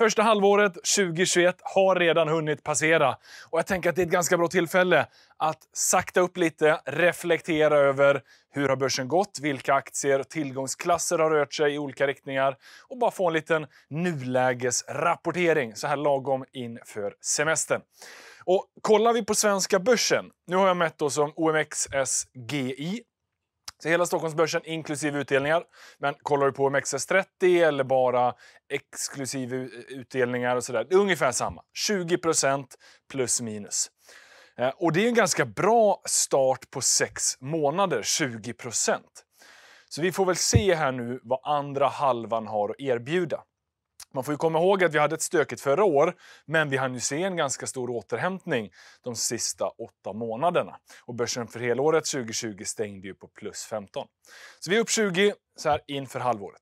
Första halvåret 2021 har redan hunnit passera och jag tänker att det är ett ganska bra tillfälle att sakta upp lite, reflektera över hur har börsen gått, vilka aktier och tillgångsklasser har rört sig i olika riktningar och bara få en liten nulägesrapportering så här lagom inför semestern. Och kollar vi på svenska börsen, nu har jag mätt då som OMXSGI så hela Stockholmsbörsen inklusive utdelningar. Men kollar du på OMXS30 eller bara exklusive utdelningar och sådär, det är ungefär samma. 20 plus minus. Eh, och det är en ganska bra start på sex månader, 20 Så vi får väl se här nu vad andra halvan har att erbjuda. Man får ju komma ihåg att vi hade ett stökigt förra år, men vi hann ju se en ganska stor återhämtning de sista åtta månaderna. Och börsen för helåret 2020 stängde ju på plus 15. Så vi är upp 20 så här inför halvåret.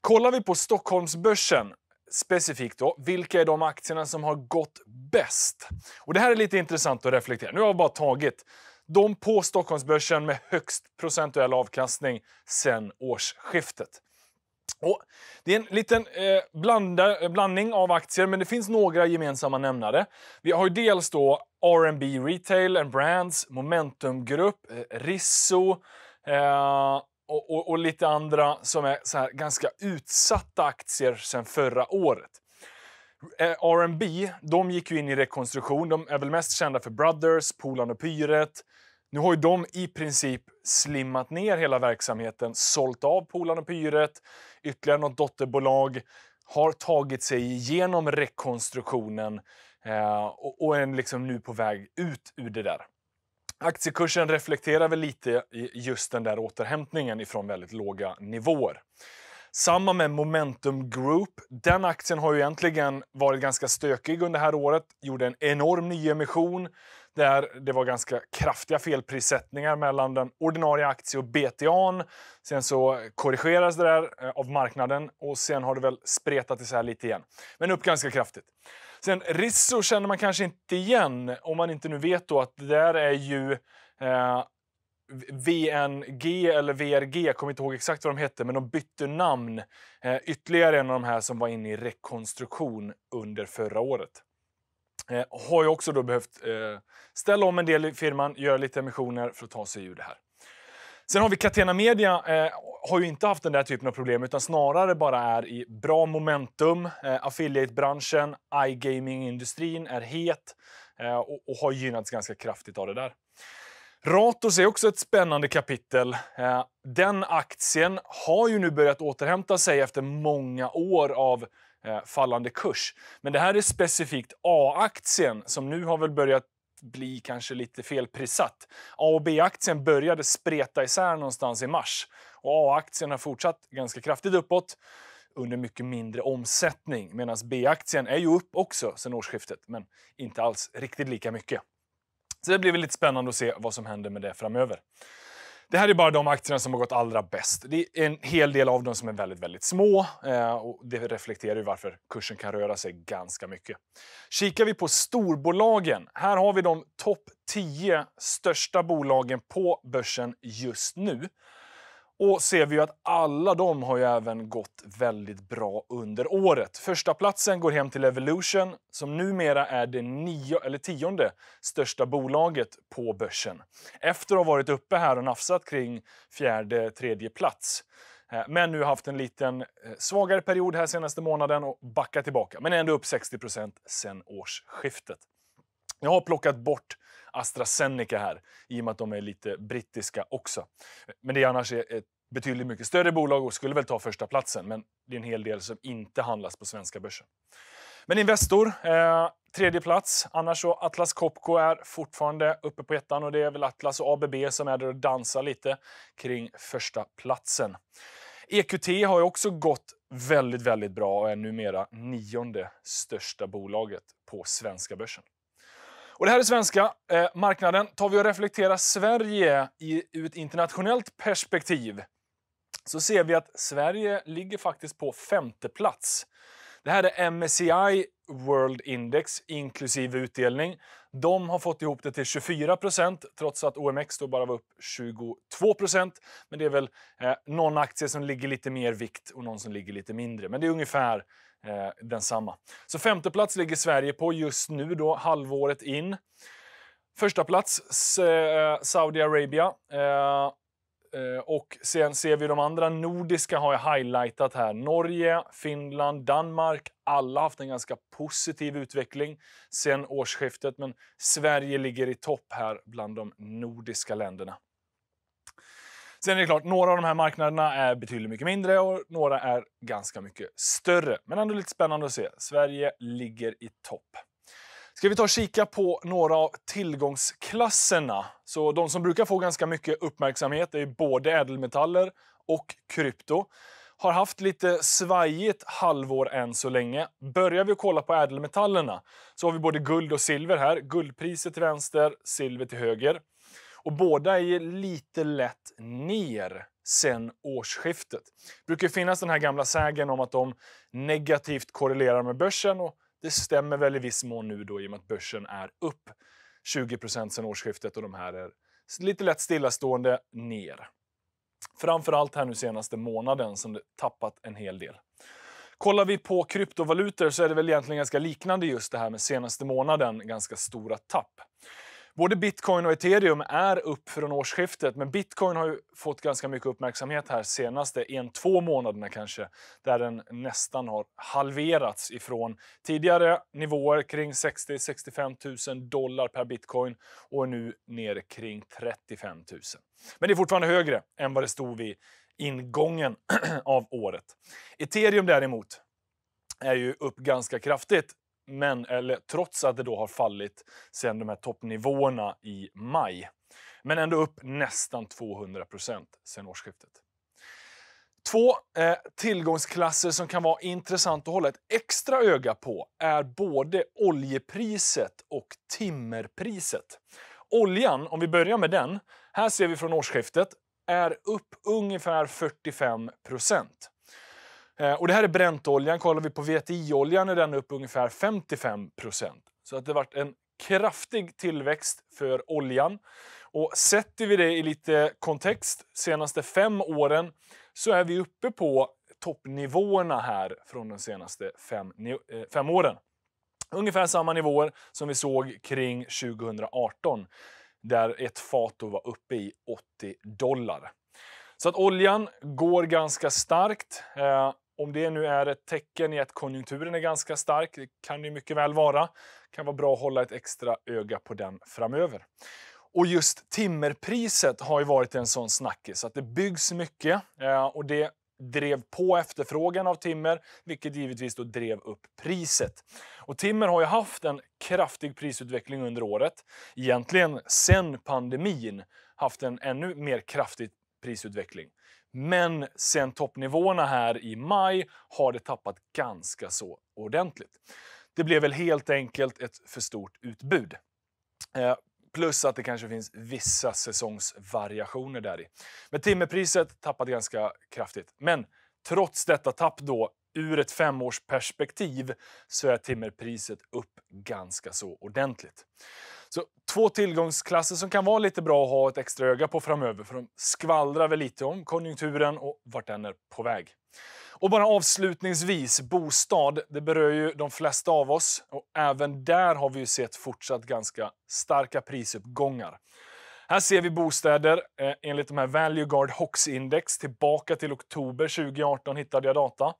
Kollar vi på Stockholmsbörsen specifikt då, vilka är de aktierna som har gått bäst? Och det här är lite intressant att reflektera. Nu har jag bara tagit de på Stockholmsbörsen med högst procentuell avkastning sedan årsskiftet. Och det är en liten eh, blanda, eh, blandning av aktier, men det finns några gemensamma nämnare. Vi har ju dels då R&B Retail and Brands, Momentum Group, eh, Risso eh, och, och, och, lite andra som är så här ganska utsatta aktier sedan förra året. Eh, R&B, de gick ju in i rekonstruktion. De är väl mest kända för Brothers, Polarn och Pyret. Nu har ju de i princip slimmat ner hela verksamheten, sålt av Polarn och Pyret ytterligare något dotterbolag har tagit sig igenom rekonstruktionen eh, och, och är liksom nu på väg ut ur det där. Aktiekursen reflekterar väl lite just den där återhämtningen ifrån väldigt låga nivåer. Samma med Momentum Group. Den aktien har ju egentligen varit ganska stökig under det här året. Gjorde en enorm nyemission där det var ganska kraftiga felprissättningar mellan den ordinarie aktie och BTA. Sen så korrigerades det där eh, av marknaden och sen har det väl spretat isär lite igen. Men upp ganska kraftigt. Sen Risso känner man kanske inte igen om man inte nu vet då att det där är ju eh, VNG eller VRG, jag kommer inte ihåg exakt vad de hette, men de bytte namn. Eh, ytterligare en av de här som var inne i rekonstruktion under förra året. Eh, har ju också då behövt eh, ställa om en del i firman, göra lite emissioner för att ta sig ur det här. Sen har vi Catena Media, eh, har ju inte haft den där typen av problem utan snarare bara är i bra momentum. Eh, affiliate-branschen, iGaming-industrin är het eh, och, och, har gynnats ganska kraftigt av det där. Ratos är också ett spännande kapitel. Eh, den aktien har ju nu börjat återhämta sig efter många år av Eh, fallande kurs. Men det här är specifikt A-aktien som nu har väl börjat bli kanske lite felprissatt. A och B-aktien började spreta isär någonstans i mars och A-aktien har fortsatt ganska kraftigt uppåt under mycket mindre omsättning medan B-aktien är ju upp också sedan årsskiftet men inte alls riktigt lika mycket. Så det blir väl lite spännande att se vad som händer med det framöver. Det här är bara de aktierna som har gått allra bäst. Det är en hel del av dem som är väldigt, väldigt små eh, och det reflekterar ju varför kursen kan röra sig ganska mycket. Kikar vi på storbolagen, här har vi de topp 10 största bolagen på börsen just nu. Och ser vi att alla de har ju även gått väldigt bra under året. Första platsen går hem till Evolution som numera är det nio, eller tionde största bolaget på börsen. Efter att ha varit uppe här och nafsat kring fjärde, tredje plats. Eh, men nu haft en liten eh, svagare period här senaste månaden och backat tillbaka. Men ändå upp 60 sen årsskiftet. Jag har plockat bort AstraZeneca här, i och med att de är lite brittiska också. Men det är annars ett betydligt mycket större bolag och skulle väl ta första platsen. men det är en hel del som inte handlas på svenska börsen. Men Investor, eh, tredje plats. Annars så Atlas Copco är fortfarande uppe på ettan och det är väl Atlas och ABB som är där och dansar lite kring första platsen. EQT har ju också gått väldigt, väldigt bra och är numera nionde största bolaget på svenska börsen. Och det här är svenska eh, marknaden. Tar vi och reflekterar Sverige i, ur ett internationellt perspektiv så ser vi att Sverige ligger faktiskt på femte plats. Det här är MSCI World Index inklusive utdelning de har fått ihop det till 24 procent trots att OMX då bara var upp 22 procent. Men det är väl eh, någon aktie som ligger lite mer vikt och någon som ligger lite mindre. Men det är ungefär eh, densamma. Så femte plats ligger Sverige på just nu då, halvåret in. Första plats eh, Saudiarabien. Eh, Eh, och sen ser vi de andra nordiska har jag highlightat här. Norge, Finland, Danmark. Alla har haft en ganska positiv utveckling sen årsskiftet, men Sverige ligger i topp här bland de nordiska länderna. Sen är det klart, några av de här marknaderna är betydligt mycket mindre och några är ganska mycket större. Men ändå lite spännande att se. Sverige ligger i topp. Ska vi ta och kika på några av tillgångsklasserna? Så de som brukar få ganska mycket uppmärksamhet är både ädelmetaller och krypto. Har haft lite svajigt halvår än så länge. Börjar vi kolla på ädelmetallerna så har vi både guld och silver här. Guldpriset till vänster, silver till höger. Och båda är lite lätt ner sen årsskiftet. Det brukar finnas den här gamla sägen om att de negativt korrelerar med börsen och det stämmer väl i viss mån nu då i och med att börsen är upp 20 sedan årsskiftet och de här är lite lätt stillastående ner. Framförallt här nu senaste månaden som det tappat en hel del. Kollar vi på kryptovalutor så är det väl egentligen ganska liknande just det här med senaste månaden, ganska stora tapp. Både bitcoin och ethereum är upp från årsskiftet men bitcoin har fått ganska mycket uppmärksamhet här senaste en, två månaderna kanske där den nästan har halverats ifrån tidigare nivåer kring 60-65 000 dollar per bitcoin och är nu ner kring 35 000. Men det är fortfarande högre än vad det stod vid ingången av året. Ethereum däremot är ju upp ganska kraftigt men eller, trots att det då har fallit sedan de här toppnivåerna i maj. Men ändå upp nästan 200 procent sedan årsskiftet. Två eh, tillgångsklasser som kan vara intressant att hålla ett extra öga på är både oljepriset och timmerpriset. Oljan, om vi börjar med den, här ser vi från årsskiftet, är upp ungefär 45 procent. Eh, och det här är bräntoljan. Kollar vi på VTI-oljan är den upp ungefär 55 procent. Så att det varit en kraftig tillväxt för oljan. Och sätter vi det i lite kontext, senaste fem åren så är vi uppe på toppnivåerna här från de senaste fem, eh, fem åren. Ungefär samma nivåer som vi såg kring 2018 där ett fat var uppe i 80 dollar. Så att oljan går ganska starkt. Eh, om det nu är ett tecken i att konjunkturen är ganska stark, det kan det mycket väl vara, kan vara bra att hålla ett extra öga på den framöver. Och just timmerpriset har ju varit en sån snackis, att det byggs mycket eh, och det drev på efterfrågan av timmer, vilket givetvis då drev upp priset. Och timmer har ju haft en kraftig prisutveckling under året. Egentligen sedan pandemin haft en ännu mer kraftig prisutveckling. Men sen toppnivåerna här i maj har det tappat ganska så ordentligt. Det blev väl helt enkelt ett för stort utbud. Eh, plus att det kanske finns vissa säsongsvariationer där i. Men timmerpriset tappade ganska kraftigt. Men trots detta tapp då ur ett femårsperspektiv så är timmerpriset upp ganska så ordentligt. Så två tillgångsklasser som kan vara lite bra att ha ett extra öga på framöver för de skvallrar väl lite om konjunkturen och vart den är på väg. Och bara avslutningsvis, bostad. Det berör ju de flesta av oss och även där har vi ju sett fortsatt ganska starka prisuppgångar. Här ser vi bostäder eh, enligt de här Valueguard Hox-index tillbaka till oktober 2018 hittade jag data.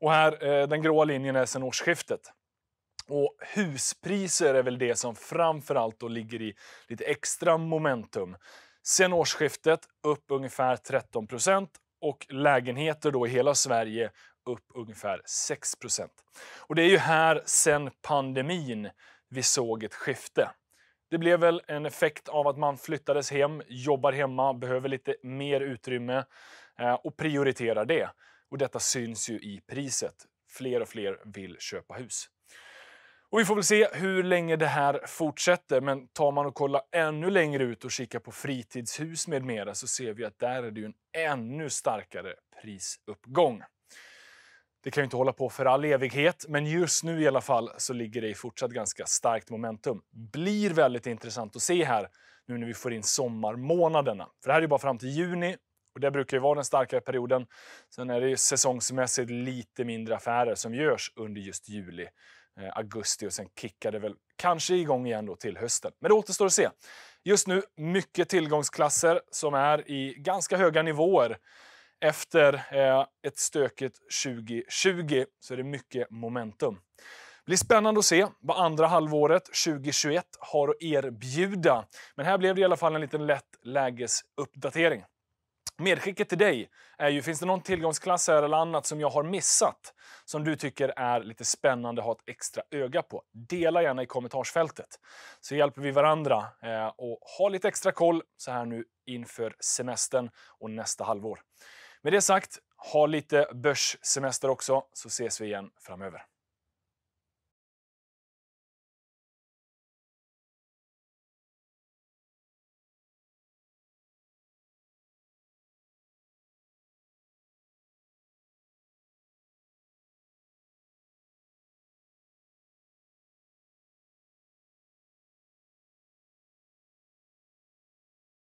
Och här, eh, den gråa linjen är sedan årsskiftet. Och huspriser är väl det som framförallt då ligger i lite extra momentum. Sen årsskiftet upp ungefär 13 och lägenheter då i hela Sverige upp ungefär 6 Och det är ju här sen pandemin vi såg ett skifte. Det blev väl en effekt av att man flyttades hem, jobbar hemma, behöver lite mer utrymme eh, och prioriterar det. Och detta syns ju i priset. Fler och fler vill köpa hus. Och vi får väl se hur länge det här fortsätter, men tar man och kollar ännu längre ut och kikar på fritidshus med mera så ser vi att där är det ju en ännu starkare prisuppgång. Det kan ju inte hålla på för all evighet, men just nu i alla fall så ligger det i fortsatt ganska starkt momentum. Blir väldigt intressant att se här nu när vi får in sommarmånaderna. För det här är ju bara fram till juni och det brukar ju vara den starkare perioden. Sen är det ju säsongsmässigt lite mindre affärer som görs under just juli Eh, augusti och sen kickar det väl kanske igång igen då till hösten. Men det återstår att se. Just nu mycket tillgångsklasser som är i ganska höga nivåer. Efter eh, ett stökigt 2020 så är det mycket momentum. Det blir spännande att se vad andra halvåret 2021 har att erbjuda. Men här blev det i alla fall en liten lätt lägesuppdatering. Medskicket till dig är ju, finns det någon tillgångsklass här eller annat som jag har missat som du tycker är lite spännande att ha ett extra öga på? Dela gärna i kommentarsfältet så hjälper vi varandra eh, och ha lite extra koll så här nu inför semestern och nästa halvår. Med det sagt, ha lite börssemester också så ses vi igen framöver.